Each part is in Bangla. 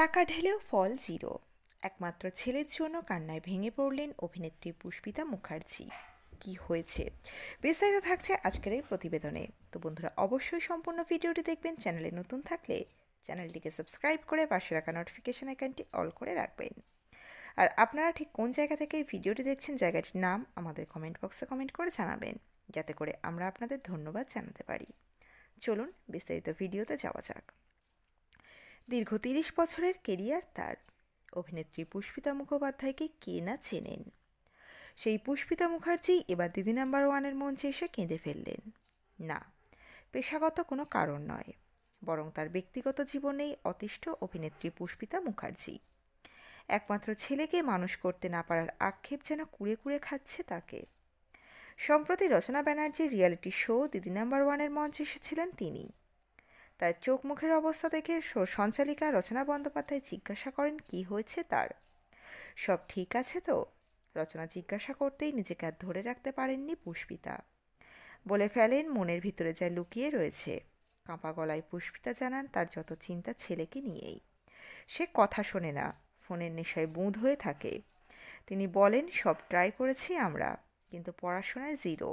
টাকা ঢেলেও ফল জিরো একমাত্র ছেলের জন্য কান্নায় ভেঙে পড়লেন অভিনেত্রী পুষ্পিতা মুখার্জি কি হয়েছে বিস্তারিত থাকছে আজকের এই প্রতিবেদনে তো বন্ধুরা অবশ্যই সম্পূর্ণ ভিডিওটি দেখবেন চ্যানেলে নতুন থাকলে চ্যানেলটিকে সাবস্ক্রাইব করে পাশে রাখা নোটিফিকেশান আইকনটি অল করে রাখবেন আর আপনারা ঠিক কোন জায়গা থেকে এই ভিডিওটি দেখছেন জায়গাটির নাম আমাদের কমেন্ট বক্সে কমেন্ট করে জানাবেন যাতে করে আমরা আপনাদের ধন্যবাদ জানাতে পারি চলুন বিস্তারিত ভিডিওতে যাওয়া যাক দীর্ঘ তিরিশ বছরের কেরিয়ার তার অভিনেত্রী পুষ্পিতা মুখোপাধ্যায়কে কে না চেনেন সেই পুষ্পিতা মুখার্জি এবার দিদি নাম্বার ওয়ানের মঞ্চে এসে কেঁদে ফেললেন না পেশাগত কোনো কারণ নয় বরং তার ব্যক্তিগত জীবনেই অতিষ্ঠ অভিনেত্রী পুষ্পিতা মুখার্জি একমাত্র ছেলেকে মানুষ করতে না পারার আক্ষেপ যেন কুড়ে কুড়ে খাচ্ছে তাকে সম্প্রতি রচনা ব্যানার্জির রিয়ালিটি শো দিদি নাম্বার ওয়ানের মঞ্চে এসেছিলেন তিনি তার চোখ মুখের অবস্থা দেখে সঞ্চালিকা রচনা বন্দ্যোপাধ্যায় জিজ্ঞাসা করেন কি হয়েছে তার সব ঠিক আছে তো রচনা জিজ্ঞাসা করতেই নিজেকে আর ধরে রাখতে পারেননি পুষ্পিতা বলে ফেলেন মনের ভিতরে যা লুকিয়ে রয়েছে কাঁপা গলায় পুষ্পিতা জানান তার যত চিন্তা ছেলেকে নিয়েই সে কথা শোনে না ফোনের নেশায় বুঁদ হয়ে থাকে তিনি বলেন সব ট্রাই করেছি আমরা কিন্তু পড়াশোনায় জিরো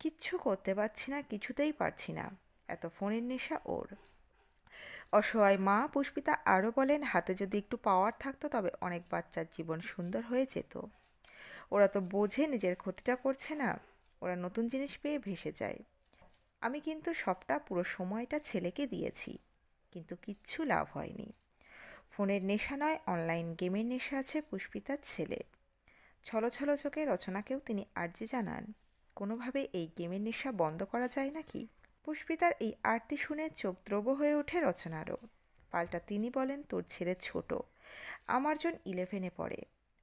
কিচ্ছু করতে পারছি না কিছুতেই পারছি না এত ফোনের নেশা ওর অসহায় মা পুষ্পিতা আরও বলেন হাতে যদি একটু পাওয়ার থাকতো তবে অনেক বাচ্চার জীবন সুন্দর হয়ে যেত ওরা তো বোঝে নিজের ক্ষতিটা করছে না ওরা নতুন জিনিস পেয়ে ভেসে যায় আমি কিন্তু সবটা পুরো সময়টা ছেলেকে দিয়েছি কিন্তু কিচ্ছু লাভ হয়নি ফোনের নেশা নয় অনলাইন গেমের নেশা আছে পুষ্পিতার ছেলে ছলো ছলো চোখে রচনাকেও তিনি আর্জি জানান কোনোভাবে এই গেমের নেশা বন্ধ করা যায় নাকি পুষ্পিতার এই আরতি শুনে চোখ দ্রব হয়ে ওঠে রচনারও পাল্টা তিনি বলেন তোর ছেলে ছোট আমার জন ইলেভেনে পড়ে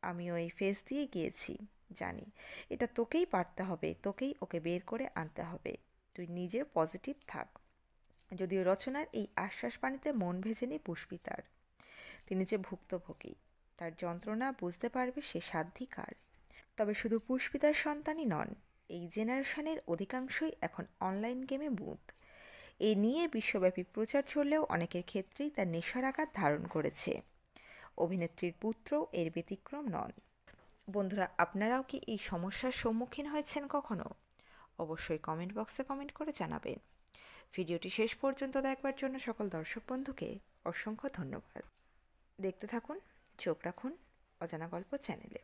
আমিও এই ফেস দিয়ে গিয়েছি জানি এটা তোকেই পারতে হবে তোকেই ওকে বের করে আনতে হবে তুই নিজে পজিটিভ থাক যদিও রচনার এই আশ্বাস পানিতে মন ভেজে নি পুষ্পিতার তিনি যে ভুক্তভোগী তার যন্ত্রণা বুঝতে পারবে সে সাধ্যিকার তবে শুধু পুষ্পিতার সন্তানই নন এই জেনারেশনের অধিকাংশই এখন অনলাইন গেমে বুঁদ এ নিয়ে বিশ্বব্যাপী প্রচার চললেও অনেকের ক্ষেত্রেই তার নেশার আকার ধারণ করেছে অভিনেত্রীর পুত্র এর ব্যতিক্রম নন বন্ধুরা আপনারাও কি এই সমস্যার সম্মুখীন হয়েছেন কখনো অবশ্যই কমেন্ট বক্সে কমেন্ট করে জানাবেন ভিডিওটি শেষ পর্যন্ত দেখবার জন্য সকল দর্শক বন্ধুকে অসংখ্য ধন্যবাদ দেখতে থাকুন চোখ রাখুন অজানা গল্প চ্যানেলে